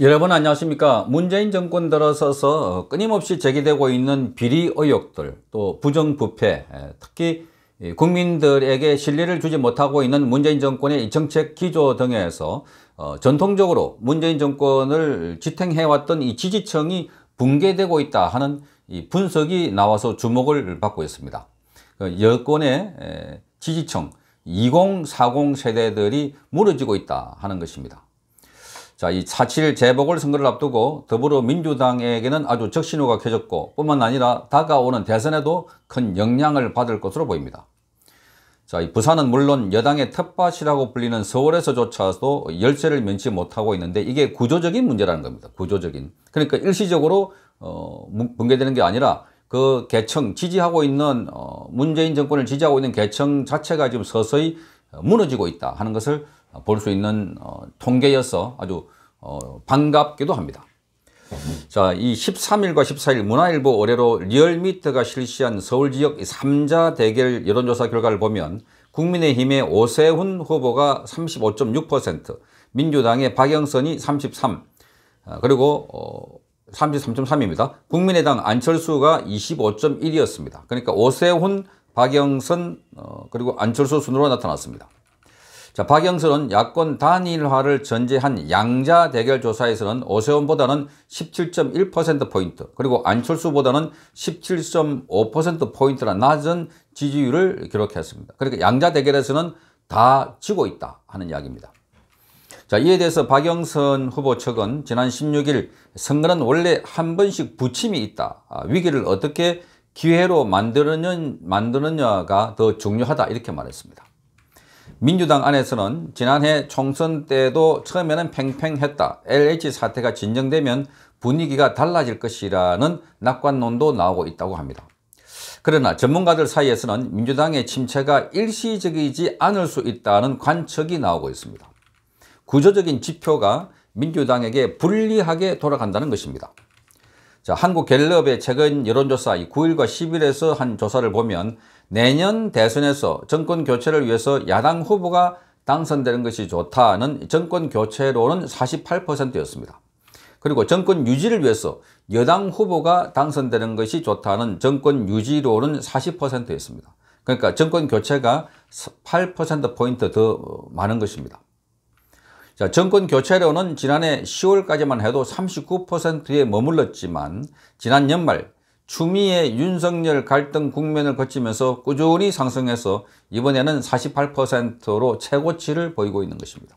여러분 안녕하십니까 문재인 정권 들어서서 끊임없이 제기되고 있는 비리 의혹들 또 부정부패 특히 국민들에게 신뢰를 주지 못하고 있는 문재인 정권의 정책 기조 등에서 어, 전통적으로 문재인 정권을 지탱해왔던 이 지지층이 붕괴되고 있다 하는 이 분석이 나와서 주목을 받고 있습니다 그 여권의 지지층 2040 세대들이 무너지고 있다 하는 것입니다 자, 이4.7 재보궐 선거를 앞두고 더불어민주당에게는 아주 적신호가 켜졌고 뿐만 아니라 다가오는 대선에도 큰 영향을 받을 것으로 보입니다. 자, 이 부산은 물론 여당의 텃밭이라고 불리는 서울에서조차도 열세를 면치 못하고 있는데 이게 구조적인 문제라는 겁니다. 구조적인. 그러니까 일시적으로 어, 붕괴되는 게 아니라 그 계층 지지하고 있는 어, 문재인 정권을 지지하고 있는 계층 자체가 지금 서서히 어, 무너지고 있다 하는 것을 어, 볼수 있는 어, 통계여서 아주 어, 반갑기도 합니다. 자, 이 13일과 14일 문화일보 올해로 리얼미터가 실시한 서울 지역 3자 대결 여론조사 결과를 보면 국민의힘의 오세훈 후보가 35.6%, 민주당의 박영선이 33, 어, 그리고 33.3입니다. 어, 국민의당 안철수가 25.1이었습니다. 그러니까 오세훈, 박영선, 그리고 안철수 순으로 나타났습니다. 자, 박영선은 야권 단일화를 전제한 양자 대결 조사에서는 오세훈보다는 17.1%포인트 그리고 안철수보다는 17.5%포인트나 낮은 지지율을 기록했습니다. 그러니까 양자 대결에서는 다 지고 있다 하는 이야기입니다. 자, 이에 대해서 박영선 후보 측은 지난 16일 선거는 원래 한 번씩 부침이 있다. 아, 위기를 어떻게 기회로 만드느냐, 만드느냐가 더 중요하다 이렇게 말했습니다. 민주당 안에서는 지난해 총선 때도 처음에는 팽팽했다. LH 사태가 진정되면 분위기가 달라질 것이라는 낙관론도 나오고 있다고 합니다. 그러나 전문가들 사이에서는 민주당의 침체가 일시적이지 않을 수 있다는 관측이 나오고 있습니다. 구조적인 지표가 민주당에게 불리하게 돌아간다는 것입니다. 자, 한국갤럽의 최근 여론조사 9일과 10일에서 한 조사를 보면 내년 대선에서 정권 교체를 위해서 야당 후보가 당선되는 것이 좋다는 정권 교체로는 48%였습니다. 그리고 정권 유지를 위해서 여당 후보가 당선되는 것이 좋다는 정권 유지론는 40%였습니다. 그러니까 정권 교체가 8%포인트 더 많은 것입니다. 자, 정권 교체로는 지난해 10월까지만 해도 39%에 머물렀지만 지난 연말 추미애 윤석열 갈등 국면을 거치면서 꾸준히 상승해서 이번에는 48%로 최고치를 보이고 있는 것입니다.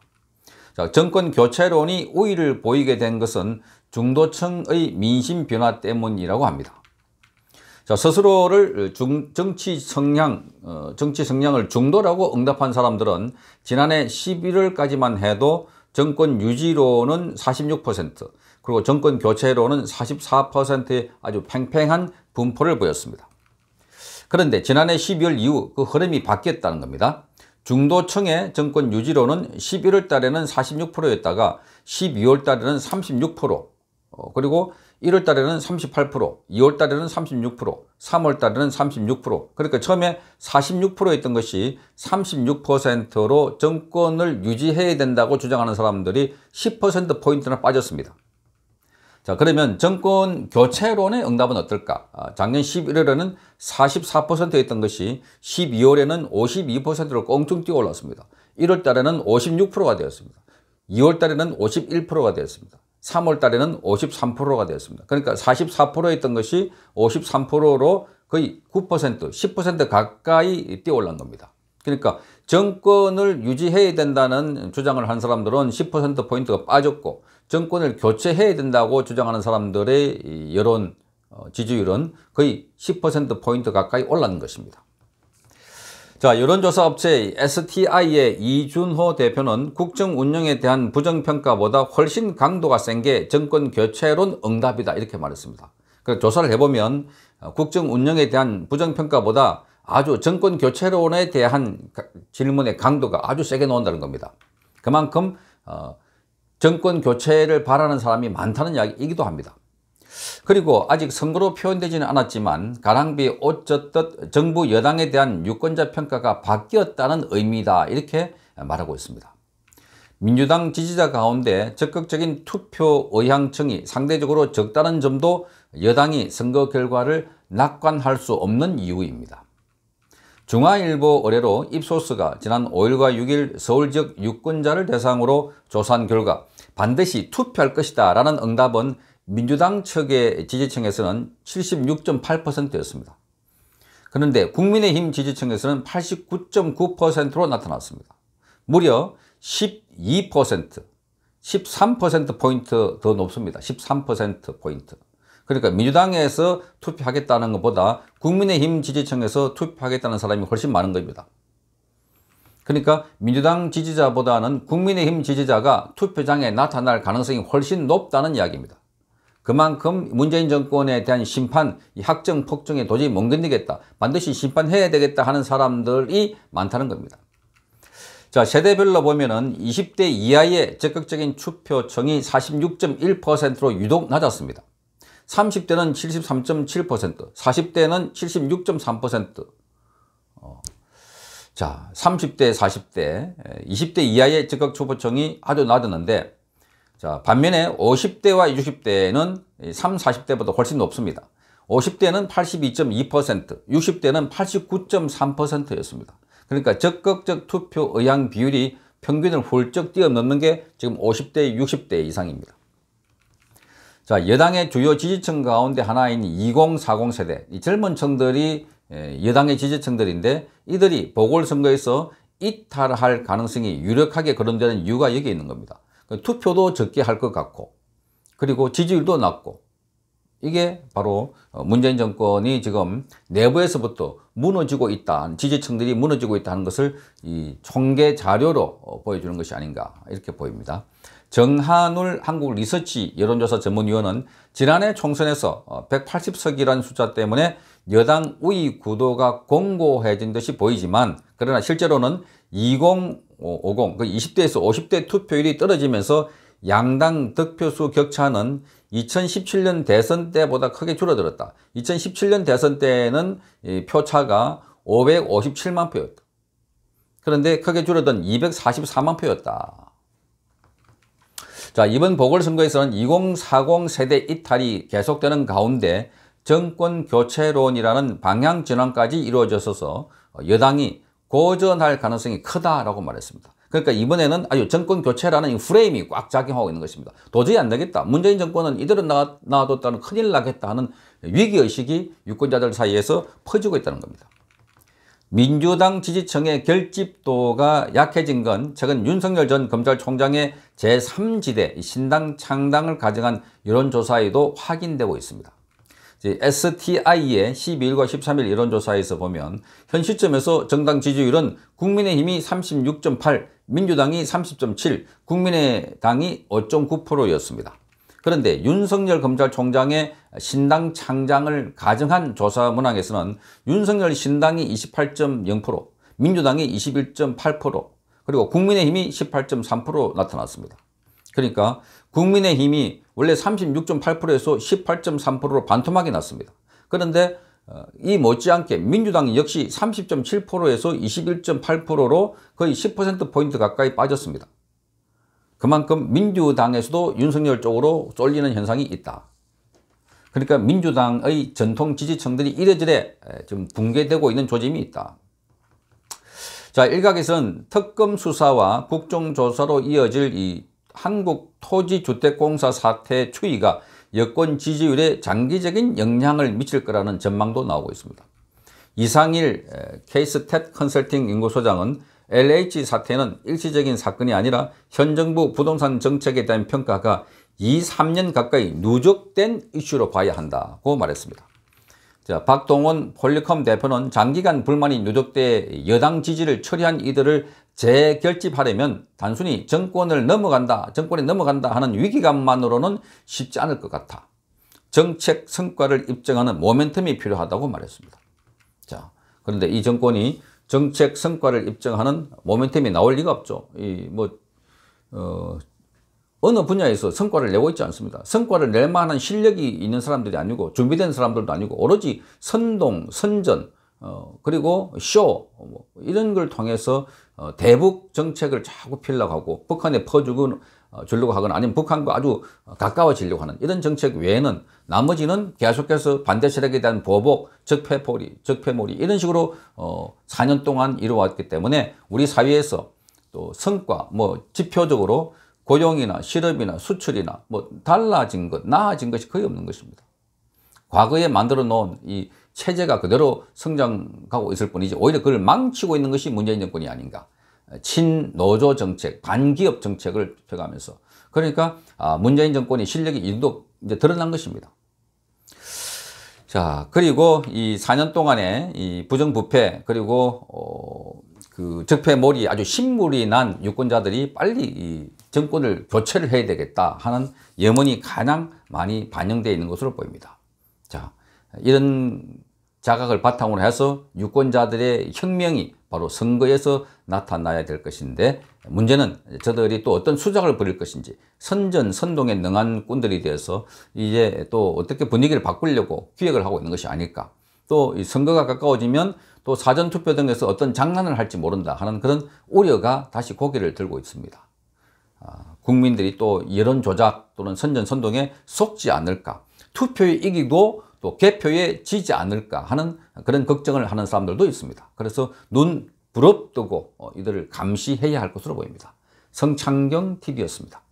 자, 정권 교체론이 우위를 보이게 된 것은 중도층의 민심 변화 때문이라고 합니다. 자, 스스로를 중, 정치 성향, 어, 정치 성향을 중도라고 응답한 사람들은 지난해 11월까지만 해도 정권 유지로는 46%, 그리고 정권 교체로는 44%의 아주 팽팽한 분포를 보였습니다. 그런데 지난해 12월 이후 그 흐름이 바뀌었다는 겁니다. 중도층의 정권 유지로는 11월 달에는 46%였다가 12월 달에는 36% 어, 그리고 1월 달에는 38%, 2월 달에는 36%, 3월 달에는 36% 그러니까 처음에 46%였던 것이 36%로 정권을 유지해야 된다고 주장하는 사람들이 10%포인트나 빠졌습니다. 자 그러면 정권 교체론의 응답은 어떨까? 아, 작년 11월에는 44%였던 것이 12월에는 52%로 껑충 뛰어 올랐습니다. 1월 달에는 56%가 되었습니다. 2월 달에는 51%가 되었습니다. 3월 달에는 53%가 되었습니다. 그러니까 44%였던 것이 53%로 거의 9%, 10% 가까이 뛰어 올란 겁니다. 그러니까 정권을 유지해야 된다는 주장을 한 사람들은 10%포인트가 빠졌고 정권을 교체해야 된다고 주장하는 사람들의 여론 어, 지지율은 거의 10%포인트 가까이 올라는 것입니다. 자, 여론조사 업체 STI의 이준호 대표는 국정 운영에 대한 부정평가보다 훨씬 강도가 센 게 정권 교체론 응답이다 이렇게 말했습니다. 그러니까 조사를 해보면 어, 국정 운영에 대한 부정평가보다 아주 정권 교체론에 대한 질문의 강도가 아주 세게 나온다는 겁니다. 그만큼 어, 정권 교체를 바라는 사람이 많다는 이야기이기도 합니다. 그리고 아직 선거로 표현되지는 않았지만 가랑비 옷 젖듯 정부 여당에 대한 유권자 평가가 바뀌었다는 의미다 이렇게 말하고 있습니다. 민주당 지지자 가운데 적극적인 투표 의향층이 상대적으로 적다는 점도 여당이 선거 결과를 낙관할 수 없는 이유입니다. 중화일보 의뢰로 입소스가 지난 5일과 6일 서울 지역 유권자를 대상으로 조사한 결과 반드시 투표할 것이다 라는 응답은 민주당 측의 지지층에서는 76.8%였습니다. 그런데 국민의힘 지지층에서는 89.9%로 나타났습니다. 무려 12%, 13%포인트 더 높습니다. 13%포인트. 그러니까 민주당에서 투표하겠다는 것보다 국민의힘 지지층에서 투표하겠다는 사람이 훨씬 많은 겁니다. 그러니까 민주당 지지자보다는 국민의힘 지지자가 투표장에 나타날 가능성이 훨씬 높다는 이야기입니다. 그만큼 문재인 정권에 대한 심판, 학정 폭정에 도저히 못 견디겠다, 반드시 심판해야 되겠다 하는 사람들이 많다는 겁니다. 자 세대별로 보면은 20대 이하의 적극적인 투표청이 46.1%로 유독 낮았습니다. 30대는 73.7%, 40대는 76.3%, 어, 자, 30대, 40대, 20대 이하의 즉각 초보청이 아주 낮았는데 자, 반면에 50대와 60대는 3, 40대보다 훨씬 높습니다. 50대는 82.2%, 60대는 89.3%였습니다. 그러니까 적극적 투표 의향 비율이 평균을 훌쩍 뛰어넘는 게 지금 50대, 60대 이상입니다. 자, 여당의 주요 지지층 가운데 하나인 2040 세대, 이 젊은 층들이 예, 여당의 지지층들인데 이들이 보궐선거에서 이탈할 가능성이 유력하게 거론되는 이유가 여기에 있는 겁니다. 그 투표도 적게 할 것 같고 그리고 지지율도 낮고 이게 바로 어, 문재인 정권이 지금 내부에서부터 무너지고 있다 지지층들이 무너지고 있다는 것을 이 총계 자료로 어, 보여주는 것이 아닌가 이렇게 보입니다. 정한울 한국리서치 여론조사 전문위원은 지난해 총선에서 180석이라는 어, 숫자 때문에 여당 우위 구도가 공고해진 듯이 보이지만 그러나 실제로는 2050, 그 20대에서 50대 투표율이 떨어지면서 양당 득표수 격차는 2017년 대선 때보다 크게 줄어들었다. 2017년 대선 때는 표차가 557만 표였다. 그런데 크게 줄어든 244만 표였다. 자 이번 보궐선거에서는 2040 세대 이탈이 계속되는 가운데 정권 교체론이라는 방향 전환까지 이루어졌어서 여당이 고전할 가능성이 크다라고 말했습니다. 그러니까 이번에는 아주 정권 교체라는 프레임이 꽉 작용하고 있는 것입니다. 도저히 안 되겠다. 문재인 정권은 이대로 놔뒀다는 큰일 나겠다 하는 위기의식이 유권자들 사이에서 퍼지고 있다는 겁니다. 민주당 지지층의 결집도가 약해진 건 최근 윤석열 전 검찰총장의 제3지대 신당 창당을 가정한 여론조사에도 확인되고 있습니다. STI의 12일과 13일 여론조사에서 보면 현 시점에서 정당 지지율은 국민의힘이 36.8, 민주당이 30.7, 국민의당이 5.9%였습니다. 그런데 윤석열 검찰총장의 신당 창장을 가정한 조사 문항에서는 윤석열 신당이 28.0%, 민주당이 21.8%, 그리고 국민의힘이 18.3% 나타났습니다. 그러니까 국민의힘이 원래 36.8%에서 18.3%로 반토막이 났습니다. 그런데 어, 이 못지않게 민주당 역시 30.7%에서 21.8%로 거의 10%포인트 가까이 빠졌습니다. 그만큼 민주당에서도 윤석열 쪽으로 쏠리는 현상이 있다. 그러니까 민주당의 전통 지지층들이 이래저래 지금 붕괴되고 있는 조짐이 있다. 자 일각에서는 특검 수사와 국정조사로 이어질 이 한국토지주택공사 사태 추이가 여권 지지율에 장기적인 영향을 미칠 거라는 전망도 나오고 있습니다. 이상일 케이스탯 컨설팅 연구소장은 LH 사태는 일시적인 사건이 아니라 현 정부 부동산 정책에 대한 평가가 2, 3년 가까이 누적된 이슈로 봐야 한다고 말했습니다. 자, 박동원 폴리컴 대표는 장기간 불만이 누적돼 여당 지지를 처리한 이들을 재결집하려면 단순히 정권을 넘어간다, 정권이 넘어간다 하는 위기감만으로는 쉽지 않을 것 같아. 정책 성과를 입증하는 모멘텀이 필요하다고 말했습니다. 자, 그런데 이 정권이 정책 성과를 입증하는 모멘텀이 나올 리가 없죠. 이, 뭐, 어, 어느 분야에서 성과를 내고 있지 않습니다. 성과를 낼 만한 실력이 있는 사람들이 아니고 준비된 사람들도 아니고 오로지 선동, 선전, 어, 그리고 쇼 뭐 이런 걸 통해서 어, 대북 정책을 자꾸 필려고 하고 북한에 퍼주고 어, 주려고 하거나 아니면 북한과 아주 가까워지려고 하는 이런 정책 외에는 나머지는 계속해서 반대 세력에 대한 보복, 적폐포리, 적폐몰이 이런 식으로 어, 4년 동안 이루어왔기 때문에 우리 사회에서 또 성과 뭐 지표적으로 고용이나 실업이나 수출이나 뭐 달라진 것, 나아진 것이 거의 없는 것입니다. 과거에 만들어 놓은 이 체제가 그대로 성장하고 있을 뿐이지 오히려 그걸 망치고 있는 것이 문재인 정권이 아닌가. 친노조 정책, 반기업 정책을 펴가면서 그러니까 아, 문재인 정권의 실력이 일도 이제 드러난 것입니다. 자 그리고 이 4년 동안에 이 부정부패 그리고 어, 그 적폐몰이 아주 신물이 난 유권자들이 빨리 이 정권을 교체를 해야 되겠다 하는 염원이 가장 많이 반영되어 있는 것으로 보입니다. 자. 이런 자각을 바탕으로 해서 유권자들의 혁명이 바로 선거에서 나타나야 될 것인데 문제는 저들이 또 어떤 수작을 부릴 것인지 선전, 선동에 능한 꾼들이 돼서 이제 또 어떻게 분위기를 바꾸려고 기획을 하고 있는 것이 아닐까 또 이 선거가 가까워지면 또 사전투표 등에서 어떤 장난을 할지 모른다 하는 그런 우려가 다시 고개를 들고 있습니다. 아, 국민들이 또 여론 조작 또는 선전 선동에 속지 않을까 투표의 이기도 또 개표에 지지 않을까 하는 그런 걱정을 하는 사람들도 있습니다. 그래서 눈 부릅뜨고 어, 이들을 감시해야 할 것으로 보입니다. 성창경 TV였습니다.